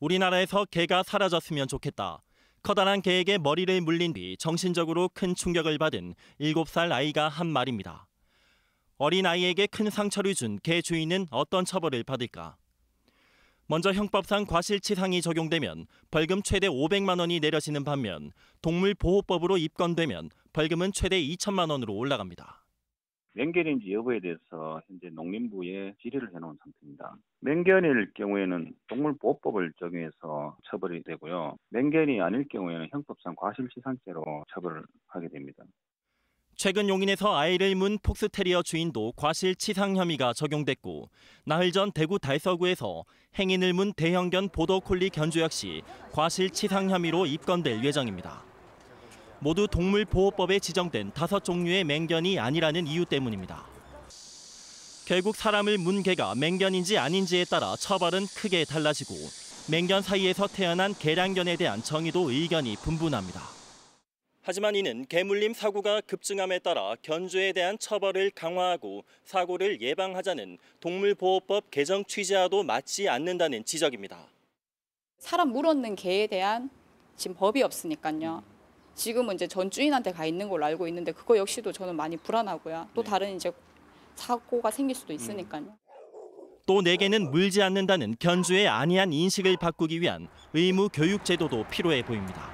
우리나라에서 개가 사라졌으면 좋겠다. 커다란 개에게 머리를 물린 뒤 정신적으로 큰 충격을 받은 7살 아이가 한 말입니다. 어린 아이에게 큰 상처를 준 개 주인은 어떤 처벌을 받을까? 먼저 형법상 과실치상이 적용되면 벌금 최대 500만 원이 내려지는 반면 동물보호법으로 입건되면 벌금은 최대 2천만 원으로 올라갑니다. 맹견인지 여부에 대해서 현재 농림부에 질의를 해놓은 상태입니다. 맹견일 경우에는 동물보호법을 적용해서 처벌이 되고요. 맹견이 아닐 경우에는 형법상 과실치상죄로 처벌을 하게 됩니다. 최근 용인에서 아이를 문 폭스테리어 주인도 과실치상 혐의가 적용됐고 나흘 전 대구 달서구에서 행인을 문 대형견 보더콜리 견주 역시 과실치상 혐의로 입건될 예정입니다. 모두 동물보호법에 지정된 다섯 종류의 맹견이 아니라는 이유 때문입니다. 결국 사람을 문 개가 맹견인지 아닌지에 따라 처벌은 크게 달라지고 맹견 사이에서 태어난 개량견에 대한 정의도 의견이 분분합니다. 하지만 이는 개물림 사고가 급증함에 따라 견주에 대한 처벌을 강화하고 사고를 예방하자는 동물보호법 개정 취지와도 맞지 않는다는 지적입니다. 사람 물었는 개에 대한 지금 법이 없으니까요. 지금은 이제 전 주인한테 가 있는 걸로 알고 있는데 그거 역시도 저는 많이 불안하고요. 또 네. 다른 이제 사고가 생길 수도 있으니까요. 또 내게는 물지 않는다는 견주의 안이한 인식을 바꾸기 위한 의무 교육 제도도 필요해 보입니다.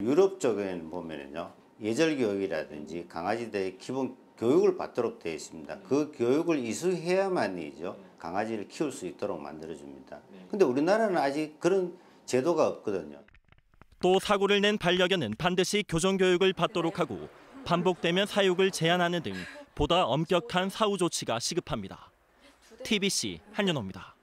유럽 쪽에 보면은요 예절 교육이라든지 강아지들의 기본 교육을 받도록 되어 있습니다. 그 교육을 이수해야만이죠 강아지를 키울 수 있도록 만들어줍니다. 네. 근데 우리나라는 아직 그런 제도가 없거든요. 또 사고를 낸 반려견은 반드시 교정 교육을 받도록 하고 반복되면 사육을 제한하는 등 보다 엄격한 사후 조치가 시급합니다. TBC 한윤호입니다.